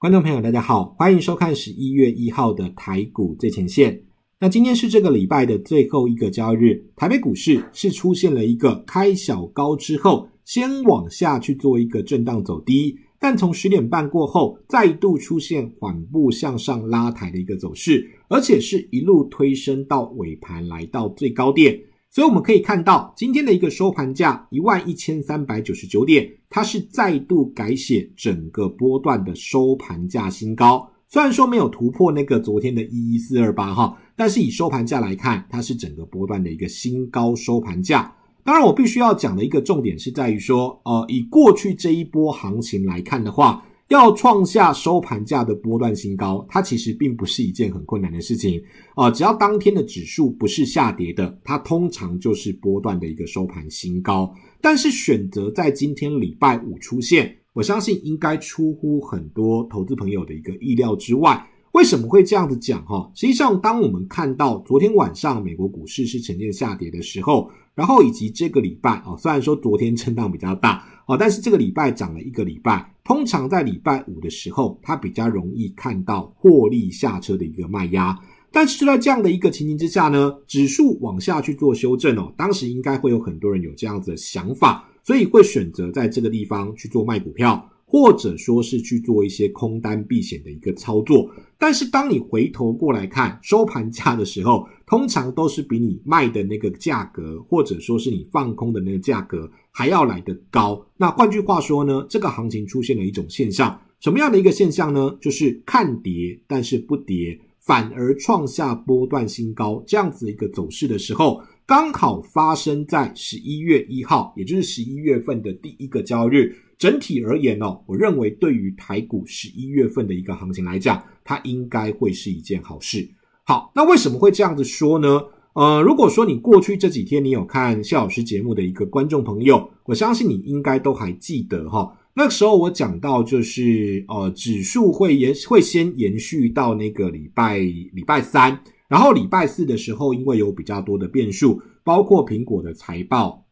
观众朋友，大家好，欢迎收看十一月一号的台股最前线。那今天是这个礼拜的最后一个交易日，台北股市是出现了一个开小高之后，先往下去做一个震荡走低，但从十点半过后，再度出现缓步向上拉抬的一个走势，而且是一路推升到尾盘来到最高点。所以我们可以看到，今天的一个收盘价一万一千三百九十九点，它是再度改写整个波段的收盘价新高。虽然说没有突破那个昨天的一一四二八哈，但是以收盘价来看，它是整个波段的一个新高收盘价。当然，我必须要讲的一个重点是在于说，呃，以过去这一波行情来看的话。要创下收盘价的波段新高，它其实并不是一件很困难的事情啊！只要当天的指数不是下跌的，它通常就是波段的一个收盘新高。但是选择在今天礼拜五出现，我相信应该出乎很多投资朋友的一个意料之外。为什么会这样子讲哈？实际上，当我们看到昨天晚上美国股市是呈现下跌的时候，然后以及这个礼拜啊，虽然说昨天震荡比较大啊，但是这个礼拜涨了一个礼拜，通常在礼拜五的时候，它比较容易看到获利下车的一个卖压。但是就在这样的一个情形之下呢，指数往下去做修正哦，当时应该会有很多人有这样子的想法，所以会选择在这个地方去做卖股票。或者说是去做一些空单避险的一个操作，但是当你回头过来看收盘价的时候，通常都是比你卖的那个价格，或者说是你放空的那个价格还要来得高。那换句话说呢，这个行情出现了一种现象，什么样的一个现象呢？就是看跌，但是不跌，反而创下波段新高这样子一个走势的时候，刚好发生在十一月一号，也就是十一月份的第一个交易日。整体而言哦，我认为对于台股十一月份的一个行情来讲，它应该会是一件好事。好，那为什么会这样子说呢？呃，如果说你过去这几天你有看谢老师节目的一个观众朋友，我相信你应该都还记得哈。那时候我讲到就是呃，指数会延会先延续到那个礼拜礼拜三，然后礼拜四的时候，因为有比较多的变数，包括苹果的财报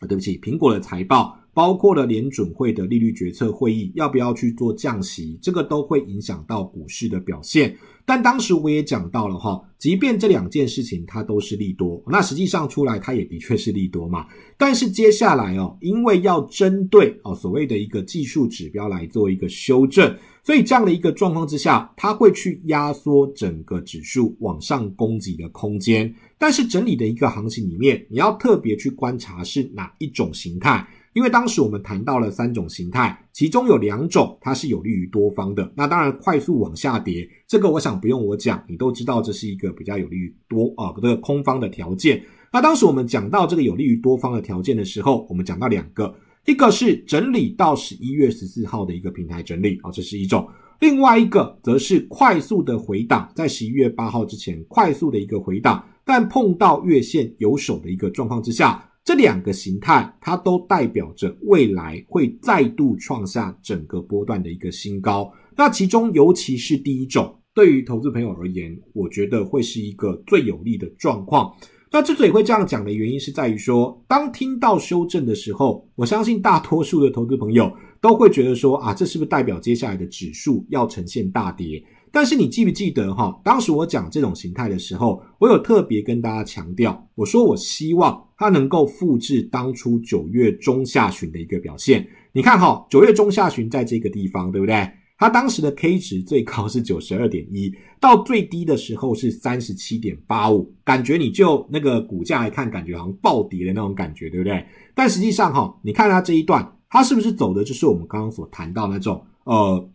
啊，对不起，苹果的财报。包括了联准会的利率决策会议，要不要去做降息，这个都会影响到股市的表现。但当时我也讲到了哈，即便这两件事情它都是利多，那实际上出来它也的确是利多嘛。但是接下来哦，因为要针对哦所谓的一个技术指标来做一个修正，所以这样的一个状况之下，它会去压缩整个指数往上攻击的空间。但是整理的一个行情里面，你要特别去观察是哪一种形态。因为当时我们谈到了三种形态，其中有两种它是有利于多方的。那当然快速往下跌，这个我想不用我讲，你都知道，这是一个比较有利于多啊这个空方的条件。那当时我们讲到这个有利于多方的条件的时候，我们讲到两个，一个是整理到十一月十四号的一个平台整理啊，这是一种；另外一个则是快速的回档，在十一月八号之前快速的一个回档，但碰到月线有手的一个状况之下。这两个形态，它都代表着未来会再度创下整个波段的一个新高。那其中，尤其是第一种，对于投资朋友而言，我觉得会是一个最有利的状况。那之所以会这样讲的原因，是在于说，当听到修正的时候，我相信大多数的投资朋友都会觉得说，啊，这是不是代表接下来的指数要呈现大跌？但是你记不记得哈？当时我讲这种形态的时候，我有特别跟大家强调，我说我希望它能够复制当初九月中下旬的一个表现。你看哈，九月中下旬在这个地方，对不对？它当时的 K 值最高是九十二点一，到最低的时候是三十七点八五，感觉你就那个股价来看，感觉好像暴跌的那种感觉，对不对？但实际上哈，你看它这一段，它是不是走的就是我们刚刚所谈到那种呃？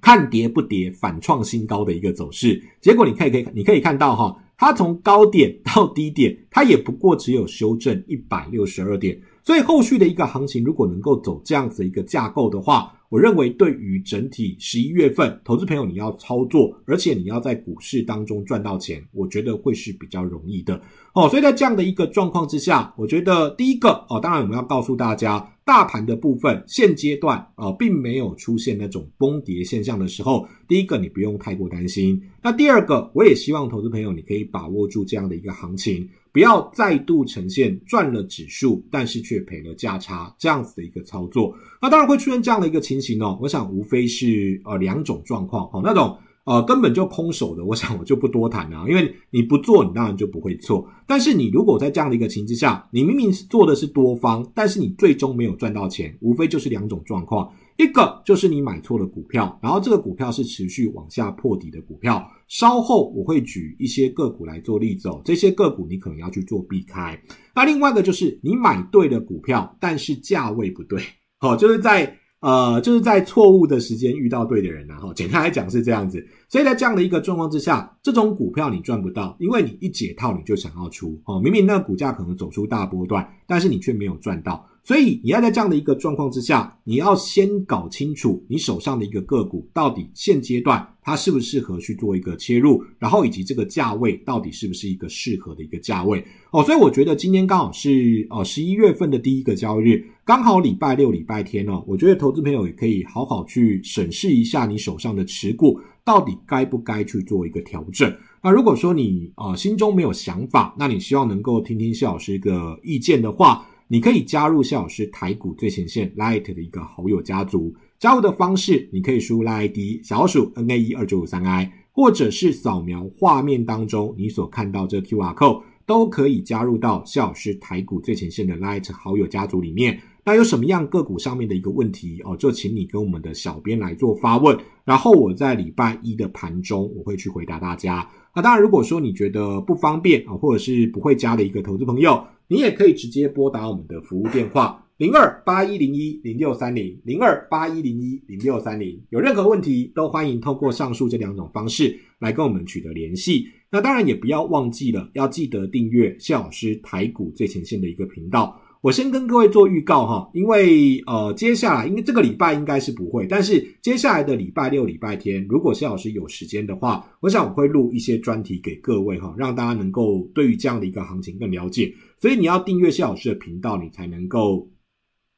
看跌不跌，反创新高的一个走势，结果你可以，可以，你可以看到哈，它从高点到低点，它也不过只有修正一百六十二点，所以后续的一个行情如果能够走这样子一个架构的话，我认为对于整体十一月份，投资朋友你要操作，而且你要在股市当中赚到钱，我觉得会是比较容易的哦。所以在这样的一个状况之下，我觉得第一个哦，当然我们要告诉大家。大盘的部分，现阶段啊，并没有出现那种崩跌现象的时候，第一个你不用太过担心。那第二个，我也希望投资朋友你可以把握住这样的一个行情，不要再度呈现赚了指数，但是却赔了价差这样子的一个操作。那当然会出现这样的一个情形哦，我想无非是呃两种状况哦，那种。呃，根本就空手的，我想我就不多谈了，因为你不做，你当然就不会错。但是你如果在这样的一个情之下，你明明做的是多方，但是你最终没有赚到钱，无非就是两种状况，一个就是你买错了股票，然后这个股票是持续往下破底的股票。稍后我会举一些个股来做例子哦，这些个股你可能要去做避开。那另外一个就是你买对了股票，但是价位不对，好，就是在。呃，就是在错误的时间遇到对的人，然后简单来讲是这样子。所以在这样的一个状况之下，这种股票你赚不到，因为你一解套你就想要出哦，明明那股价可能走出大波段，但是你却没有赚到。所以你要在这样的一个状况之下，你要先搞清楚你手上的一个个股到底现阶段它适不适合去做一个切入，然后以及这个价位到底是不是一个适合的一个价位哦。所以我觉得今天刚好是哦十一月份的第一个交易日，刚好礼拜六、礼拜天哦，我觉得投资朋友也可以好好去审视一下你手上的持股到底该不该去做一个调整。那如果说你啊心中没有想法，那你希望能够听听谢老师一个意见的话。你可以加入谢老师台股最前线 Light 的一个好友家族。加入的方式，你可以输入 ID 小老鼠 NAE 二九五三 I，或者是扫描画面当中你所看到这 QR code，都可以加入到谢老师台股最前线的 Light 好友家族里面。那有什么样个股上面的一个问题哦，就请你跟我们的小编来做发问，然后我在礼拜一的盘中我会去回答大家。那当然，如果说你觉得不方便啊，或者是不会加的一个投资朋友，你也可以直接拨打我们的服务电话零二八一零一零六三零零二八一零一零六三零，有任何问题都欢迎通过上述这两种方式来跟我们取得联系。那当然也不要忘记了，要记得订阅谢老师台股最前线的一个频道。我先跟各位做预告哈，因为呃接下来，因为这个礼拜应该是不会，但是接下来的礼拜六、礼拜天，如果谢老师有时间的话，我想我会录一些专题给各位哈，让大家能够对于这样的一个行情更了解。所以你要订阅谢老师的频道，你才能够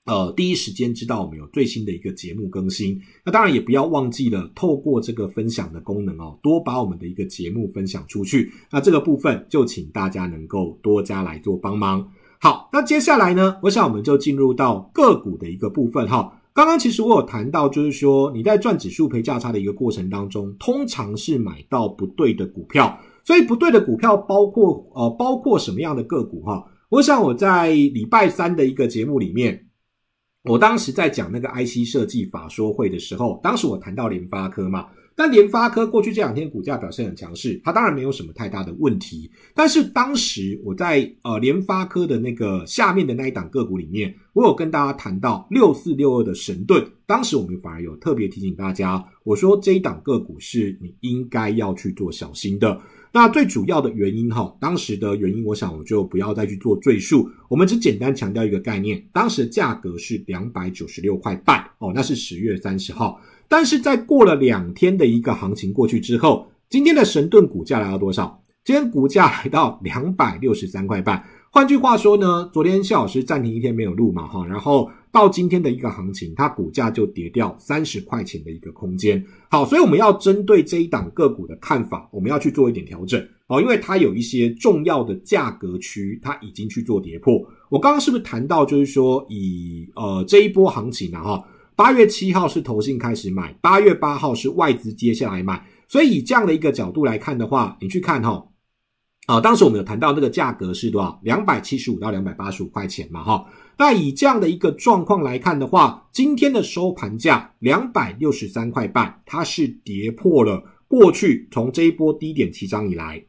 呃第一时间知道我们有最新的一个节目更新。那当然也不要忘记了，透过这个分享的功能哦，多把我们的一个节目分享出去。那这个部分就请大家能够多加来做帮忙。好，那接下来呢？我想我们就进入到个股的一个部分哈。刚刚其实我有谈到，就是说你在赚指数赔价差的一个过程当中，通常是买到不对的股票。所以不对的股票包括呃，包括什么样的个股哈？我想我在礼拜三的一个节目里面，我当时在讲那个 IC 设计法说会的时候，当时我谈到联发科嘛。但联发科过去这两天股价表现很强势，它当然没有什么太大的问题。但是当时我在呃联发科的那个下面的那一档个股里面，我有跟大家谈到六四六二的神盾。当时我们反而有特别提醒大家，我说这一档个股是你应该要去做小心的。那最主要的原因哈，当时的原因，我想我就不要再去做赘述，我们只简单强调一个概念。当时的价格是两百九十六块半哦，那是十月三十号。但是在过了两天的一个行情过去之后，今天的神盾股价来到多少？今天股价来到两百六十三块半。换句话说呢，昨天谢老师暂停一天没有录嘛，哈，然后到今天的一个行情，它股价就跌掉三十块钱的一个空间。好，所以我们要针对这一档个股的看法，我们要去做一点调整，好，因为它有一些重要的价格区，它已经去做跌破。我刚刚是不是谈到，就是说以呃这一波行情呢，哈。八月七号是投信开始买，八月八号是外资接下来买，所以以这样的一个角度来看的话，你去看哈，啊，当时我们有谈到那个价格是多少？两百七十五到两百八十五块钱嘛，哈。那以这样的一个状况来看的话，今天的收盘价两百六十三块半，它是跌破了过去从这一波低点起涨以来，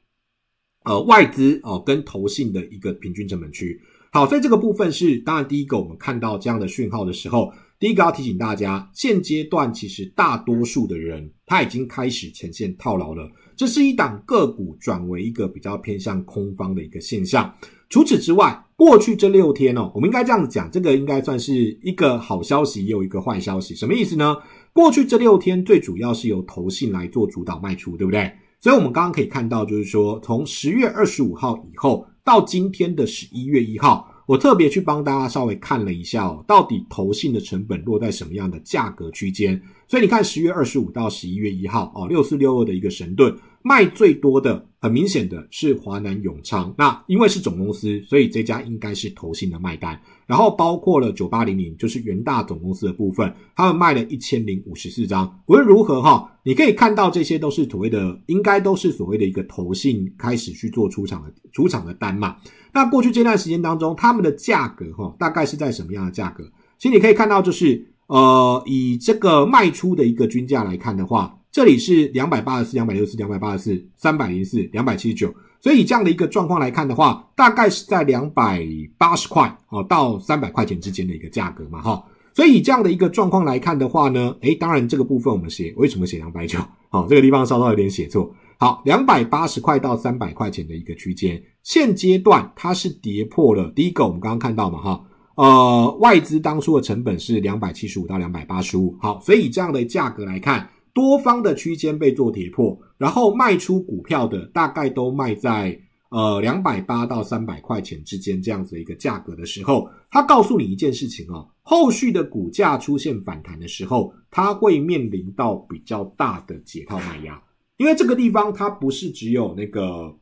呃，外资哦跟投信的一个平均成本区。好，所以这个部分是当然第一个我们看到这样的讯号的时候。第一个要提醒大家，现阶段其实大多数的人，他已经开始呈现套牢了。这是一档个股转为一个比较偏向空方的一个现象。除此之外，过去这六天哦，我们应该这样子讲，这个应该算是一个好消息，也有一个坏消息。什么意思呢？过去这六天最主要是由投信来做主导卖出，对不对？所以我们刚刚可以看到，就是说从十月二十五号以后到今天的十一月一号。我特别去帮大家稍微看了一下哦，到底投信的成本落在什么样的价格区间？所以你看，十月二十五到十一月一号哦，六四六二的一个神盾。卖最多的很明显的是华南永昌，那因为是总公司，所以这家应该是投信的卖单。然后包括了九八零零，就是元大总公司的部分，他们卖了一千零五十四张。无论如何哈，你可以看到这些都是所谓的，应该都是所谓的一个投信开始去做出厂的、出厂的单嘛。那过去这段时间当中，他们的价格哈，大概是在什么样的价格？其实你可以看到，就是呃，以这个卖出的一个均价来看的话。这里是两百八十四、两百六十四、两百八十四、三百零四、两百七十九，所以以这样的一个状况来看的话，大概是在两百八十块哦到三百块钱之间的一个价格嘛，哈。所以以这样的一个状况来看的话呢，哎，当然这个部分我们写为什么写两百九，好，这个地方稍稍有点写错，好，两百八十块到三百块钱的一个区间，现阶段它是跌破了第一个，我们刚刚看到嘛，哈，呃，外资当初的成本是两百七十五到两百八十五，好，所以以这样的价格来看。多方的区间被做跌破，然后卖出股票的大概都卖在呃两百八到三百块钱之间这样子一个价格的时候，他告诉你一件事情哦，后续的股价出现反弹的时候，它会面临到比较大的解套卖压，因为这个地方它不是只有那个，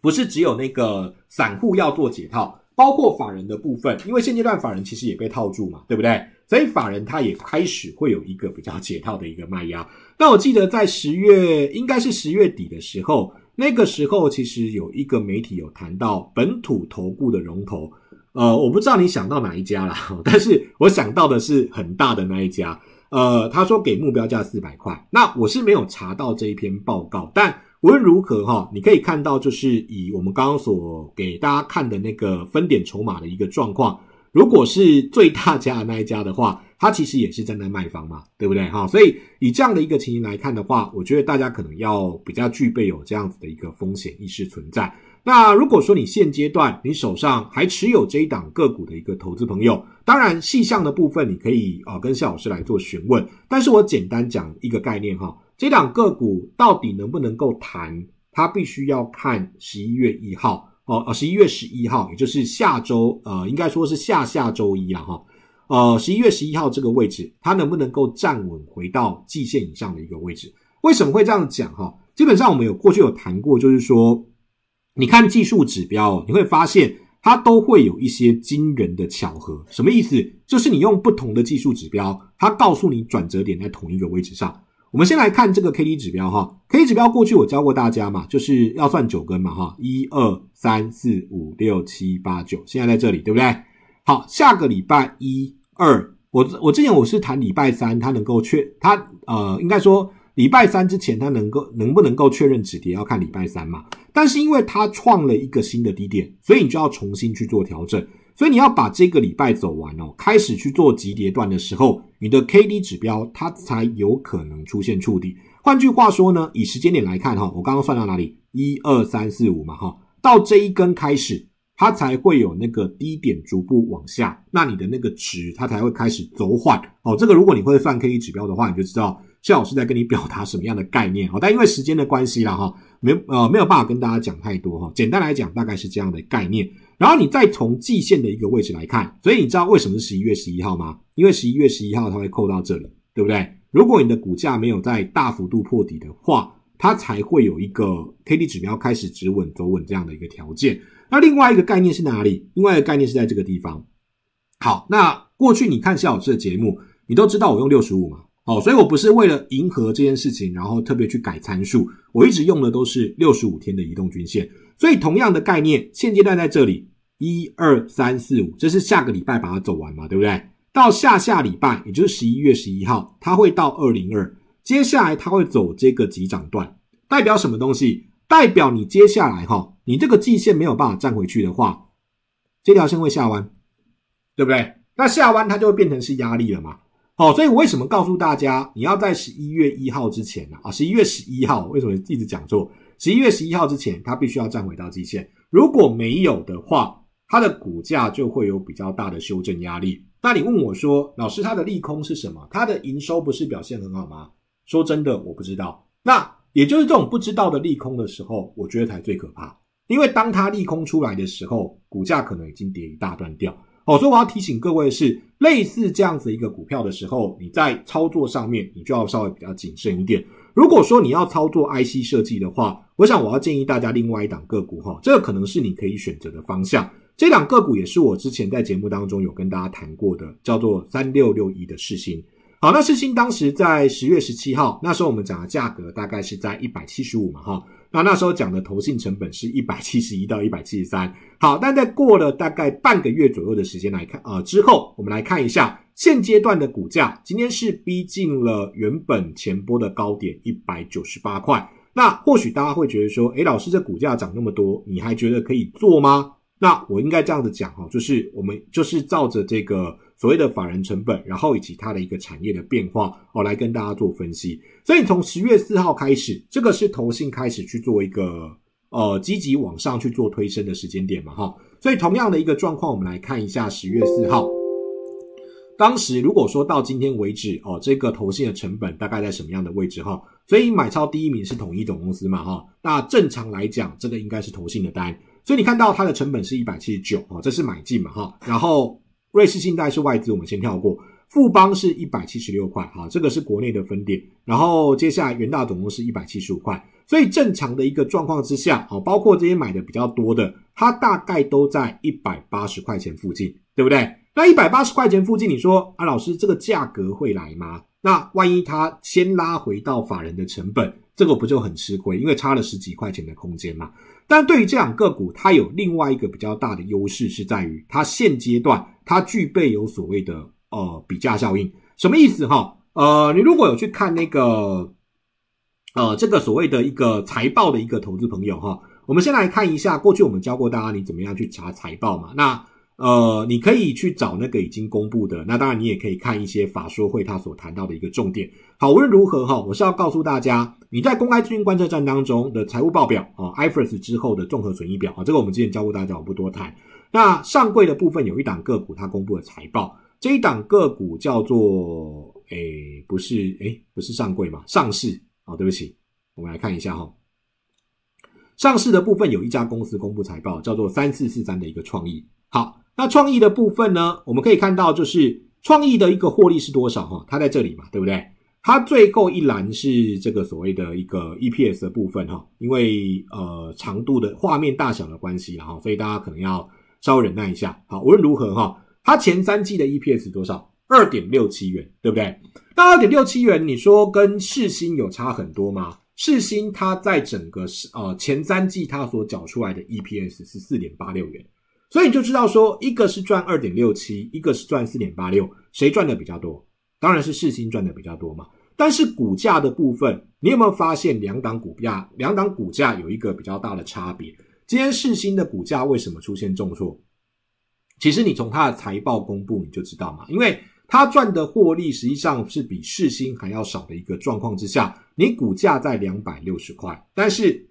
不是只有那个散户要做解套，包括法人的部分，因为现阶段法人其实也被套住嘛，对不对？所以法人他也开始会有一个比较解套的一个卖压。那我记得在十月，应该是十月底的时候，那个时候其实有一个媒体有谈到本土投顾的龙头，呃，我不知道你想到哪一家啦，但是我想到的是很大的那一家，呃，他说给目标价四百块。那我是没有查到这一篇报告，但无论如何哈，你可以看到就是以我们刚刚所给大家看的那个分点筹码的一个状况。如果是最大家那一家的话，它其实也是站在卖方嘛，对不对哈？所以以这样的一个情形来看的话，我觉得大家可能要比较具备有这样子的一个风险意识存在。那如果说你现阶段你手上还持有这一档个股的一个投资朋友，当然细项的部分你可以啊跟夏老师来做询问，但是我简单讲一个概念哈，这档个股到底能不能够谈，它必须要看十一月一号。哦，呃，十一月十一号，也就是下周，呃，应该说是下下周一啊，哈，呃，十一月十一号这个位置，它能不能够站稳回到季线以上的一个位置？为什么会这样讲？哈，基本上我们有过去有谈过，就是说，你看技术指标，你会发现它都会有一些惊人的巧合。什么意思？就是你用不同的技术指标，它告诉你转折点在同一个位置上。我们先来看这个 K D 指标，哈。K 指标过去我教过大家嘛，就是要算九根嘛，哈，一二三四五六七八九，现在在这里，对不对？好，下个礼拜一二，我我之前我是谈礼拜三，它能够确，它呃，应该说礼拜三之前它能够能不能够确认止跌，要看礼拜三嘛。但是因为它创了一个新的低点，所以你就要重新去做调整，所以你要把这个礼拜走完哦，开始去做急跌段的时候，你的 KD 指标它才有可能出现触底。换句话说呢，以时间点来看，哈，我刚刚算到哪里？一二三四五嘛，哈，到这一根开始，它才会有那个低点逐步往下，那你的那个值它才会开始走缓。哦，这个如果你会算 K 线指标的话，你就知道谢老师在跟你表达什么样的概念。哦，但因为时间的关系了，哈，没呃没有办法跟大家讲太多哈。简单来讲，大概是这样的概念。然后你再从季线的一个位置来看，所以你知道为什么是十一月十一号吗？因为十一月十一号它会扣到这里，对不对？如果你的股价没有在大幅度破底的话，它才会有一个 K D 指标开始止稳走稳这样的一个条件。那另外一个概念是哪里？另外一个概念是在这个地方。好，那过去你看肖老师的节目，你都知道我用六十五嘛？哦，所以我不是为了迎合这件事情，然后特别去改参数。我一直用的都是六十五天的移动均线。所以同样的概念，现阶段在这里一二三四五，这是下个礼拜把它走完嘛？对不对？到下下礼拜，也就是十一月十一号，它会到二零二。接下来它会走这个急涨段，代表什么东西？代表你接下来哈，你这个季线没有办法站回去的话，这条线会下弯，对不对？那下弯它就会变成是压力了嘛？好，所以我为什么告诉大家你要在十一月一号之前呢？啊，十一月十一号为什么一直讲做？十一月十一号之前它必须要站回到季线，如果没有的话，它的股价就会有比较大的修正压力。那你问我说，老师他的利空是什么？他的营收不是表现很好吗？说真的，我不知道。那也就是这种不知道的利空的时候，我觉得才最可怕。因为当它利空出来的时候，股价可能已经跌一大段掉。哦，所以我要提醒各位是，类似这样子一个股票的时候，你在操作上面，你就要稍微比较谨慎一点。如果说你要操作 IC 设计的话，我想我要建议大家另外一档个股哈，这个可能是你可以选择的方向。这两个股也是我之前在节目当中有跟大家谈过的，叫做三六六一的世星。好，那世星当时在十月十七号，那时候我们讲的价格大概是在一百七十五嘛，哈。那那时候讲的投信成本是一百七十一到一百七十三。好，但在过了大概半个月左右的时间来看啊，之后我们来看一下现阶段的股价，今天是逼近了原本前波的高点一百九十八块。那或许大家会觉得说，诶，老师这股价涨那么多，你还觉得可以做吗？那我应该这样子讲哈，就是我们就是照着这个所谓的法人成本，然后以及它的一个产业的变化哦，来跟大家做分析。所以从十月四号开始，这个是投信开始去做一个呃积极往上去做推升的时间点嘛哈。所以同样的一个状况，我们来看一下十月四号，当时如果说到今天为止哦，这个投信的成本大概在什么样的位置哈？所以买超第一名是统一总公司嘛哈。那正常来讲，这个应该是投信的单。所以你看到它的成本是一百七十九啊，这是买进嘛哈，然后瑞士信贷是外资，我们先跳过，富邦是一百七十六块哈，这个是国内的分店，然后接下来元大总共是一百七十五块，所以正常的一个状况之下啊，包括这些买的比较多的，它大概都在一百八十块钱附近，对不对？那一百八十块钱附近，你说啊老师这个价格会来吗？那万一它先拉回到法人的成本，这个不就很吃亏？因为差了十几块钱的空间嘛。但对于这两个股，它有另外一个比较大的优势，是在于它现阶段它具备有所谓的呃比价效应，什么意思哈？呃，你如果有去看那个，呃，这个所谓的一个财报的一个投资朋友哈，我们先来看一下过去我们教过大家你怎么样去查财报嘛？那。呃，你可以去找那个已经公布的。那当然，你也可以看一些法说会他所谈到的一个重点。好，无论如何哈，我是要告诉大家，你在公开资讯观测站当中的财务报表啊，IFRS 之后的综合损益表啊，这个我们之前教过大家，我不多谈。那上柜的部分有一档个股它公布了财报，这一档个股叫做诶，不是诶，不是上柜嘛，上市。哦，对不起，我们来看一下哈，上市的部分有一家公司公布财报，叫做三四四三的一个创意。好。那创意的部分呢？我们可以看到，就是创意的一个获利是多少哈？它在这里嘛，对不对？它最后一栏是这个所谓的一个 EPS 的部分哈，因为呃长度的画面大小的关系，然后所以大家可能要稍微忍耐一下。好，无论如何哈，它前三季的 EPS 多少？二点六七元，对不对？那二点六七元，你说跟世新有差很多吗？世新它在整个呃前三季它所缴出来的 EPS 是四点八六元。所以你就知道说，一个是赚二点六七，一个是赚四点八六，谁赚的比较多？当然是世新赚的比较多嘛。但是股价的部分，你有没有发现两档股价两档股价有一个比较大的差别？今天世新的股价为什么出现重挫？其实你从它的财报公布你就知道嘛，因为它赚的获利实际上是比世新还要少的一个状况之下，你股价在两百六十块，但是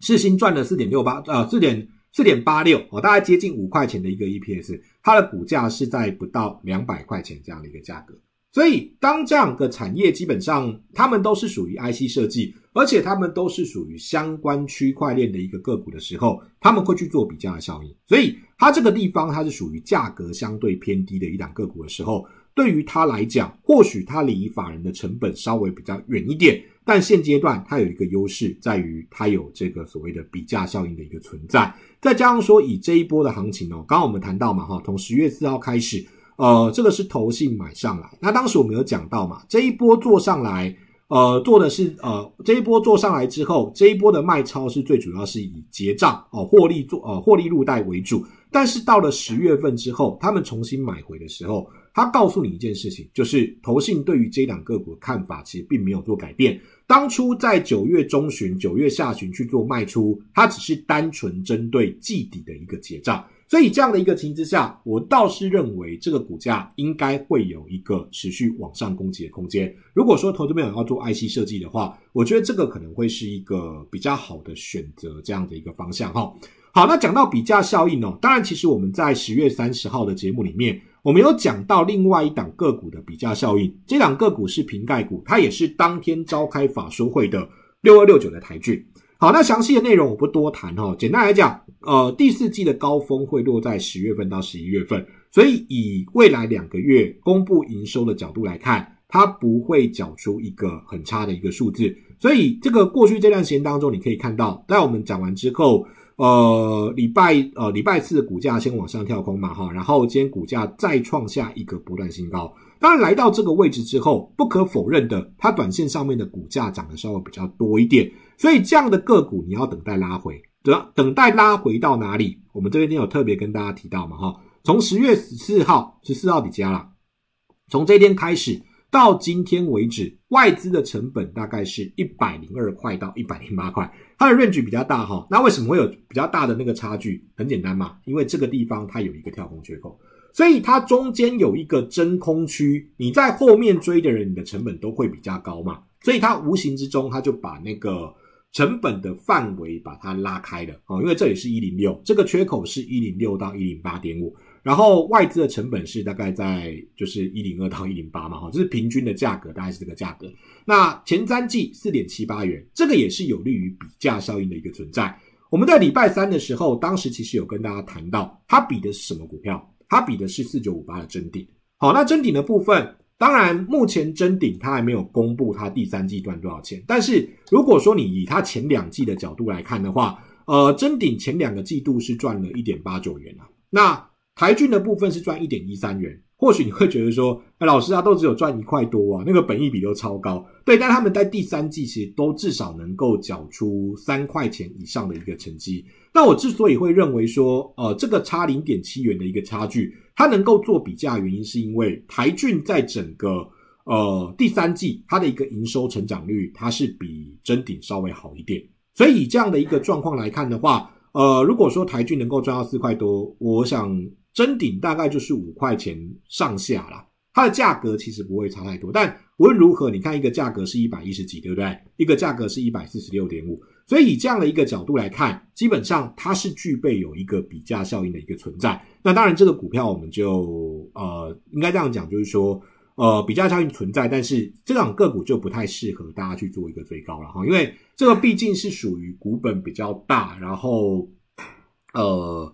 世新赚了四点六八啊，四点。四点八六，哦，大概接近五块钱的一个 EPS，它的股价是在不到两百块钱这样的一个价格。所以，当这样的产业基本上，他们都是属于 IC 设计，而且他们都是属于相关区块链的一个个股的时候，他们会去做比较的效应。所以，它这个地方它是属于价格相对偏低的一档个股的时候。对于他来讲，或许他离法人的成本稍微比较远一点，但现阶段他有一个优势，在于他有这个所谓的比价效应的一个存在，再加上说以这一波的行情哦，刚刚我们谈到嘛，哈，从十月四号开始，呃，这个是投信买上来，那当时我们有讲到嘛，这一波做上来，呃，做的是呃，这一波做上来之后，这一波的卖超是最主要是以结账哦，获利做呃获利入袋为主，但是到了十月份之后，他们重新买回的时候。他告诉你一件事情，就是投信对于这两个股的看法其实并没有做改变。当初在九月中旬、九月下旬去做卖出，它只是单纯针对季底的一个结账。所以这样的一个情形之下，我倒是认为这个股价应该会有一个持续往上攻击的空间。如果说投资朋友要做 IC 设计的话，我觉得这个可能会是一个比较好的选择，这样的一个方向哈。好，那讲到比价效应哦，当然其实我们在十月三十号的节目里面。我们有讲到另外一档个股的比价效应，这档个股是平盖股，它也是当天召开法说会的六二六九的台剧。好，那详细的内容我不多谈哈，简单来讲，呃，第四季的高峰会落在十月份到十一月份，所以以未来两个月公布营收的角度来看，它不会缴出一个很差的一个数字。所以这个过去这段时间当中，你可以看到，在我们讲完之后。呃，礼拜呃礼拜四的股价先往上跳空嘛，哈，然后今天股价再创下一个波段新高。当然，来到这个位置之后，不可否认的，它短线上面的股价涨得稍微比较多一点，所以这样的个股你要等待拉回，等等待拉回到哪里？我们这边有特别跟大家提到嘛，哈，从十月十四号十四号底加了，从这天开始到今天为止，外资的成本大概是一百零二块到一百零八块。它的 range 比较大哈，那为什么会有比较大的那个差距？很简单嘛，因为这个地方它有一个跳空缺口，所以它中间有一个真空区，你在后面追的人，你的成本都会比较高嘛，所以它无形之中，它就把那个成本的范围把它拉开了啊，因为这里是一零六，这个缺口是一零六到一零八点五。然后外资的成本是大概在就是一零二到一零八嘛，哈，这是平均的价格，大概是这个价格。那前三季四点七八元，这个也是有利于比价效应的一个存在。我们在礼拜三的时候，当时其实有跟大家谈到，它比的是什么股票？它比的是四九五八的真顶。好，那真顶的部分，当然目前真顶它还没有公布它第三季赚多少钱。但是如果说你以它前两季的角度来看的话，呃，真顶前两个季度是赚了一点八九元啊，那。台郡的部分是赚一点一三元，或许你会觉得说，哎，老师啊，都只有赚一块多啊，那个本益比都超高。对，但他们在第三季其实都至少能够缴出三块钱以上的一个成绩。那我之所以会认为说，呃，这个差零点七元的一个差距，它能够做比较的原因，是因为台郡在整个呃第三季它的一个营收成长率，它是比真鼎稍微好一点。所以以这样的一个状况来看的话，呃，如果说台郡能够赚到四块多，我想。真顶大概就是五块钱上下啦，它的价格其实不会差太多。但无论如何，你看一个价格是一百一十几，对不对？一个价格是一百四十六点五，所以以这样的一个角度来看，基本上它是具备有一个比价效应的一个存在。那当然，这个股票我们就呃应该这样讲，就是说呃比价效应存在，但是这种个股就不太适合大家去做一个追高了哈，因为这个毕竟是属于股本比较大，然后呃。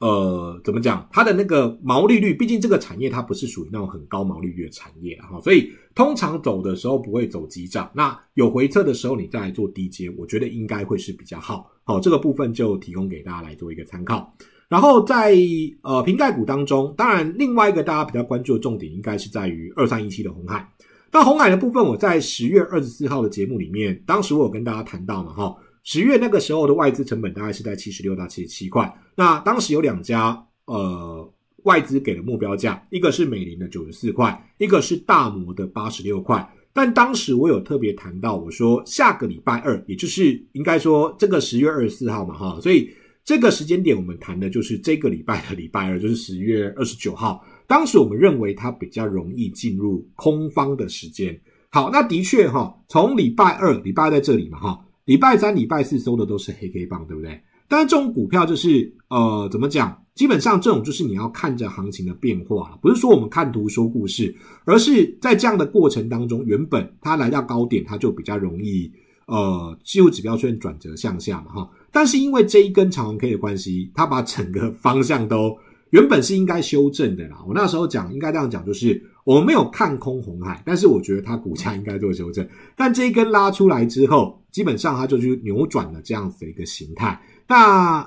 呃，怎么讲？它的那个毛利率，毕竟这个产业它不是属于那种很高毛利率的产业哈，所以通常走的时候不会走急涨。那有回撤的时候，你再做低阶，我觉得应该会是比较好。好，这个部分就提供给大家来做一个参考。然后在呃瓶盖股当中，当然另外一个大家比较关注的重点，应该是在于二三一七的红海。那红海的部分，我在十月二十四号的节目里面，当时我有跟大家谈到嘛哈。十月那个时候的外资成本大概是在七十六到七十七块。那当时有两家，呃，外资给了目标价，一个是美林的九十四块，一个是大摩的八十六块。但当时我有特别谈到，我说下个礼拜二，也就是应该说这个十月二十四号嘛，哈，所以这个时间点我们谈的就是这个礼拜的礼拜二，就是十月二十九号。当时我们认为它比较容易进入空方的时间。好，那的确哈，从礼拜二，礼拜二在这里嘛，哈。礼拜三、礼拜四收的都是黑 K 棒，对不对？但是这种股票就是，呃，怎么讲？基本上这种就是你要看着行情的变化了，不是说我们看图说故事，而是在这样的过程当中，原本它来到高点，它就比较容易，呃，技术指标出现转折向下嘛，哈。但是因为这一根长红 K 的关系，它把整个方向都。原本是应该修正的啦，我那时候讲应该这样讲，就是我们没有看空红海，但是我觉得它股价应该做修正。但这一根拉出来之后，基本上它就是扭转了这样子一个形态。那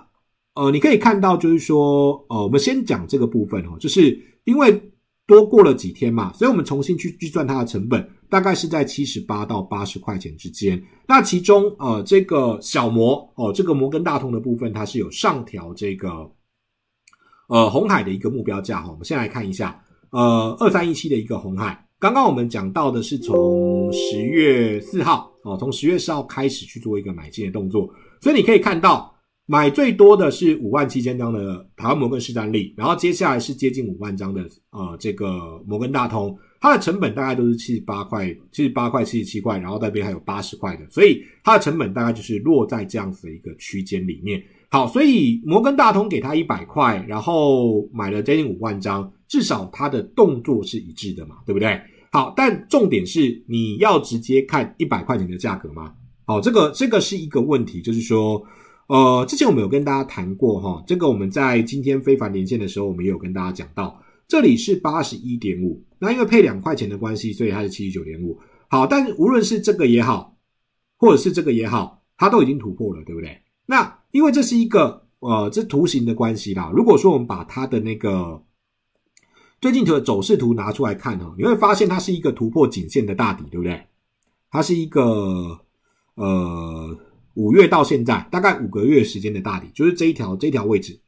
呃，你可以看到就是说，呃，我们先讲这个部分哦，就是因为多过了几天嘛，所以我们重新去计算它的成本，大概是在七十八到八十块钱之间。那其中呃，这个小摩哦，这个摩根大通的部分，它是有上调这个。呃，红海的一个目标价哈，我们先来看一下。呃，二三一七的一个红海，刚刚我们讲到的是从十月四号哦，从十月四号开始去做一个买进的动作，所以你可以看到买最多的是五万七千张的台湾摩根士丹利，然后接下来是接近五万张的呃这个摩根大通，它的成本大概都是七十八块、七十八块、七十七块，然后那边还有八十块的，所以它的成本大概就是落在这样子的一个区间里面。好，所以摩根大通给他一百块，然后买了将近五万张，至少他的动作是一致的嘛，对不对？好，但重点是你要直接看一百块钱的价格吗？好，这个这个是一个问题，就是说，呃，之前我们有跟大家谈过哈，这个我们在今天非凡连线的时候，我们也有跟大家讲到，这里是八十一点五，那因为配两块钱的关系，所以它是七十九点五。好，但无论是这个也好，或者是这个也好，它都已经突破了，对不对？那。因为这是一个呃，这图形的关系啦。如果说我们把它的那个最近图的走势图拿出来看哦，你会发现它是一个突破颈线的大底，对不对？它是一个呃，五月到现在大概五个月时间的大底，就是这一条这条位置。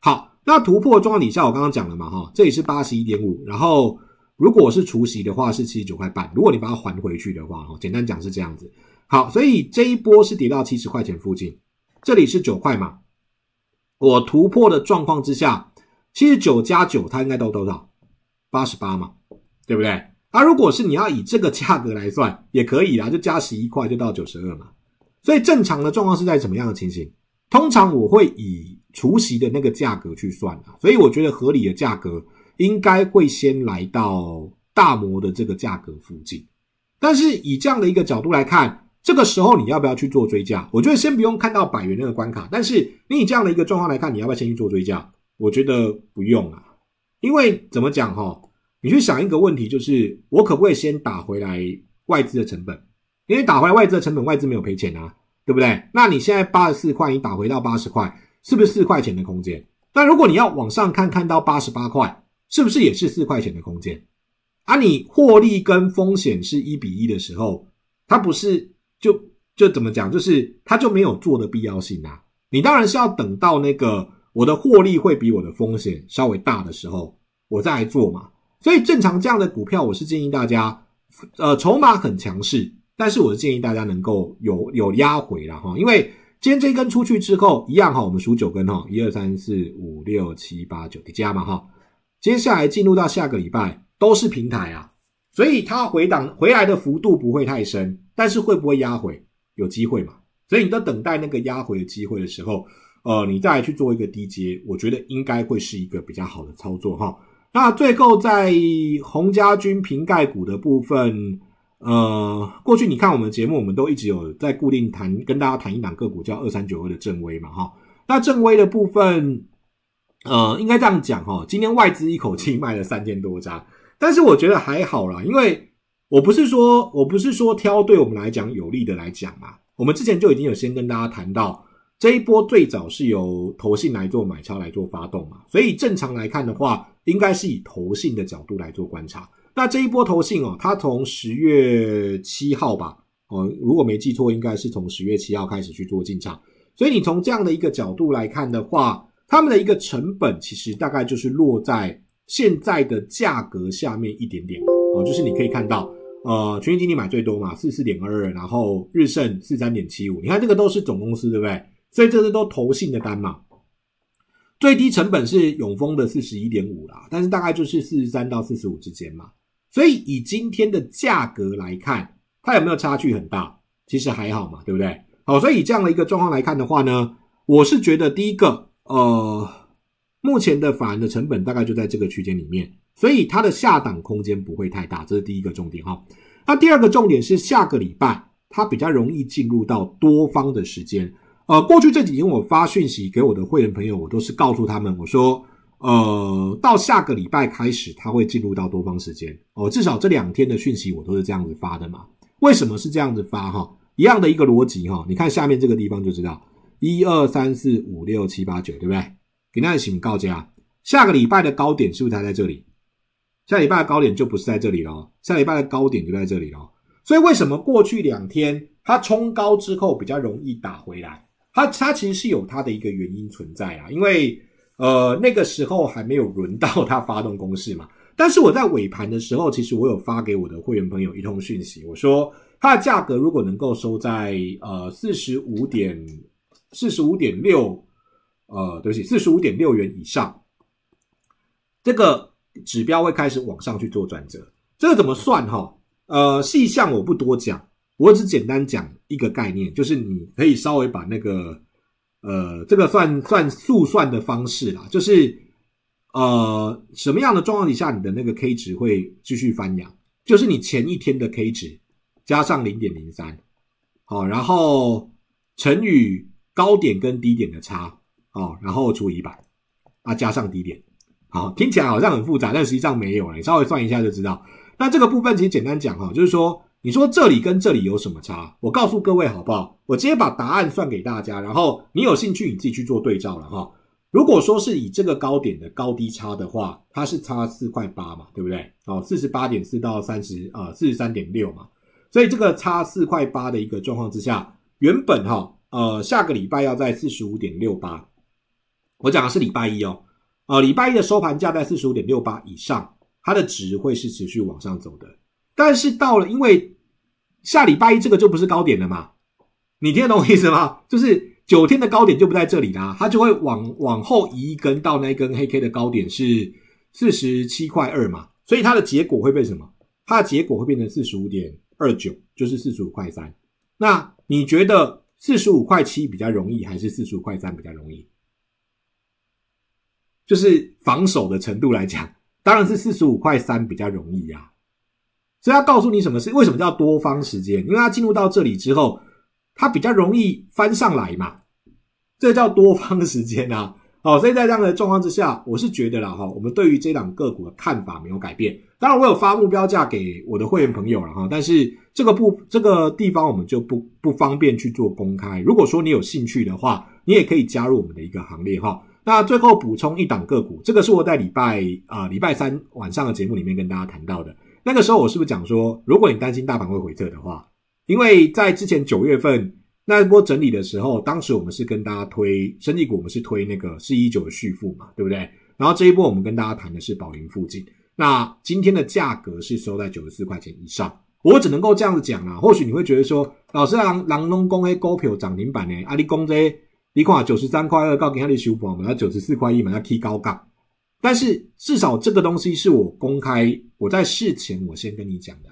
好，那突破状况底下我刚刚讲了嘛哈，这里是八十一点五，然后如果是除夕的话是七十九块半。如果你把它还回去的话哈，简单讲是这样子。好，所以这一波是跌到七十块钱附近。这里是九块嘛，我突破的状况之下，七十九加九，它应该到多少？八十八嘛，对不对？啊，如果是你要以这个价格来算，也可以啊，就加十一块就到九十二嘛。所以正常的状况是在什么样的情形？通常我会以除夕的那个价格去算啊，所以我觉得合理的价格应该会先来到大摩的这个价格附近。但是以这样的一个角度来看。这个时候你要不要去做追加？我觉得先不用看到百元那个关卡。但是你这样的一个状况来看，你要不要先去做追加？我觉得不用啊，因为怎么讲哈？你去想一个问题，就是我可不可以先打回来外资的成本？因为打回来外资的成本，外资没有赔钱啊，对不对？那你现在八十四块，你打回到八十块，是不是四块钱的空间？但如果你要往上看，看到八十八块，是不是也是四块钱的空间？啊，你获利跟风险是一比一的时候，它不是。就就怎么讲，就是它就没有做的必要性啊！你当然是要等到那个我的获利会比我的风险稍微大的时候，我再来做嘛。所以正常这样的股票，我是建议大家，呃，筹码很强势，但是我是建议大家能够有有压回了哈，因为今天这一根出去之后，一样哈，我们数九根哈，一二三四五六七八九叠加嘛哈，接下来进入到下个礼拜都是平台啊。所以它回档回来的幅度不会太深，但是会不会压回？有机会嘛？所以你在等待那个压回的机会的时候，呃，你再来去做一个低接，我觉得应该会是一个比较好的操作哈。那最后在洪家军瓶盖股的部分，呃，过去你看我们的节目，我们都一直有在固定谈，跟大家谈一档个股叫二三九二的正威嘛哈。那正威的部分，呃，应该这样讲哈，今天外资一口气卖了三千多家。但是我觉得还好啦，因为我不是说我不是说挑对我们来讲有利的来讲嘛。我们之前就已经有先跟大家谈到，这一波最早是由投信来做买超来做发动嘛，所以正常来看的话，应该是以投信的角度来做观察。那这一波投信哦，它从十月七号吧，哦，如果没记错，应该是从十月七号开始去做进场。所以你从这样的一个角度来看的话，他们的一个成本其实大概就是落在。现在的价格下面一点点哦，就是你可以看到，呃，全信基金买最多嘛，四四点二二，然后日盛四三点七五，你看这个都是总公司，对不对？所以这些都投信的单嘛，最低成本是永丰的四十一点五啦，但是大概就是四十三到四十五之间嘛，所以以今天的价格来看，它有没有差距很大？其实还好嘛，对不对？好，所以以这样的一个状况来看的话呢，我是觉得第一个，呃。目前的法人的成本大概就在这个区间里面，所以它的下档空间不会太大，这是第一个重点哈。那第二个重点是下个礼拜它比较容易进入到多方的时间。呃，过去这几天我发讯息给我的会员朋友，我都是告诉他们我说，呃，到下个礼拜开始它会进入到多方时间哦，至少这两天的讯息我都是这样子发的嘛。为什么是这样子发哈？一样的一个逻辑哈。你看下面这个地方就知道，一二三四五六七八九，对不对？给大家请告假。下个礼拜的高点是不是它在这里？下礼拜的高点就不是在这里了，下礼拜的高点就在这里了。所以为什么过去两天它冲高之后比较容易打回来？它它其实有它的一个原因存在啊，因为呃那个时候还没有轮到它发动攻势嘛。但是我在尾盘的时候，其实我有发给我的会员朋友一通讯息，我说它的价格如果能够收在呃四十五点四十五点六。呃，对不起，四十五点六元以上，这个指标会开始往上去做转折。这个怎么算哈？呃，细项我不多讲，我只简单讲一个概念，就是你可以稍微把那个呃，这个算算速算的方式啦，就是呃，什么样的状况底下你的那个 K 值会继续翻扬，就是你前一天的 K 值加上零点零三，好，然后乘以高点跟低点的差。哦，然后除以百，啊加上低点，好，听起来好像很复杂，但实际上没有了，你稍微算一下就知道。那这个部分其实简单讲哈，就是说，你说这里跟这里有什么差？我告诉各位好不好？我直接把答案算给大家，然后你有兴趣你自己去做对照了哈。如果说是以这个高点的高低差的话，它是差四块八嘛，对不对？哦，四十八点四到三十啊，四十三点六嘛，所以这个差四块八的一个状况之下，原本哈，呃，下个礼拜要在四十五点六八。我讲的是礼拜一哦，呃，礼拜一的收盘价在四十五点六八以上，它的值会是持续往上走的。但是到了，因为下礼拜一这个就不是高点了嘛，你听得懂我意思吗？就是九天的高点就不在这里啦，它就会往往后移一根到那根黑 K 的高点是四十七块二嘛，所以它的结果会被什么？它的结果会变成四十五点二九，就是四十五块三。那你觉得四十五块七比较容易，还是四十五块三比较容易？就是防守的程度来讲，当然是四十五块三比较容易啊。所以他告诉你什么是为什么叫多方时间，因为它进入到这里之后，它比较容易翻上来嘛，这叫多方时间啊。哦，所以在这样的状况之下，我是觉得了哈，我们对于这两个股的看法没有改变。当然，我有发目标价给我的会员朋友了哈，但是这个不这个地方我们就不不方便去做公开。如果说你有兴趣的话，你也可以加入我们的一个行列哈。那最后补充一档个股，这个是我在礼拜啊礼拜三晚上的节目里面跟大家谈到的。那个时候我是不是讲说，如果你担心大盘会回撤的话，因为在之前九月份那波整理的时候，当时我们是跟大家推生技股，我们是推那个四一九的续付嘛，对不对？然后这一波我们跟大家谈的是宝林附近。那今天的价格是收在九十四块钱以上，我只能够这样子讲啊。或许你会觉得说，老师啊，人龙讲诶股票涨停板呢，阿里公这。一块九十三块二，高给它的十五万嘛，那九十四块一嘛，那踢高杠。但是至少这个东西是我公开，我在事前我先跟你讲的，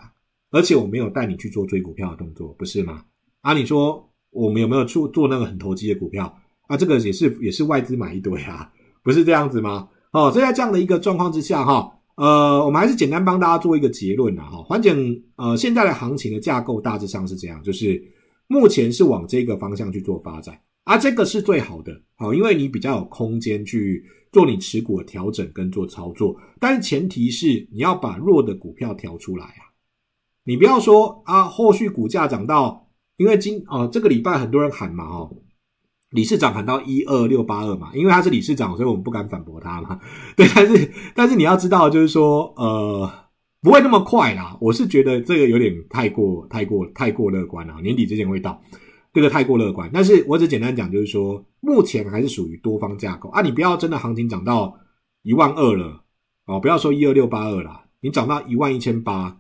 而且我没有带你去做追股票的动作，不是吗？啊，你说我们有没有去做那个很投机的股票？啊，这个也是也是外资买一堆啊，不是这样子吗？哦，所以在这样的一个状况之下，哈，呃，我们还是简单帮大家做一个结论呐，哈，反正呃现在的行情的架构大致上是这样，就是目前是往这个方向去做发展。啊，这个是最好的，好，因为你比较有空间去做你持股的调整跟做操作，但是前提是你要把弱的股票调出来啊，你不要说啊，后续股价涨到，因为今哦这个礼拜很多人喊嘛哦，理事长喊到一二六八二嘛，因为他是理事长，所以我们不敢反驳他嘛，对，但是但是你要知道就是说，呃，不会那么快啦，我是觉得这个有点太过太过太过乐观了，年底之前会到。这个太过乐观，但是我只简单讲，就是说目前还是属于多方架构啊，你不要真的行情涨到一万二了哦，不要说一二六八二啦，你涨到一万一千八、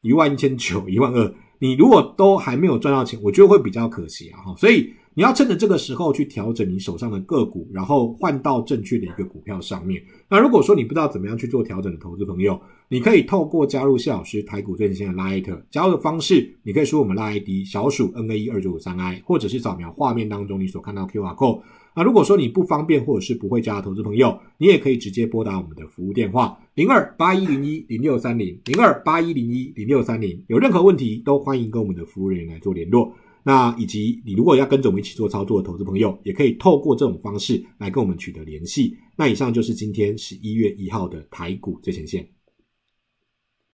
一万一千九、一万二，你如果都还没有赚到钱，我觉得会比较可惜啊，所以。你要趁着这个时候去调整你手上的个股，然后换到正确的一个股票上面。那如果说你不知道怎么样去做调整的投资朋友，你可以透过加入谢老师台股最新的拉艾特。加入的方式，你可以输我们拉 ID 小鼠 N A 一二九五三 I，或者是扫描画面当中你所看到 QR code。那如果说你不方便或者是不会加的投资朋友，你也可以直接拨打我们的服务电话零二八一零一零六三零零二八一零一零六三零。有任何问题都欢迎跟我们的服务人员来做联络。那以及你如果要跟着我们一起做操作的投资朋友，也可以透过这种方式来跟我们取得联系。那以上就是今天十一月一号的台股最前线。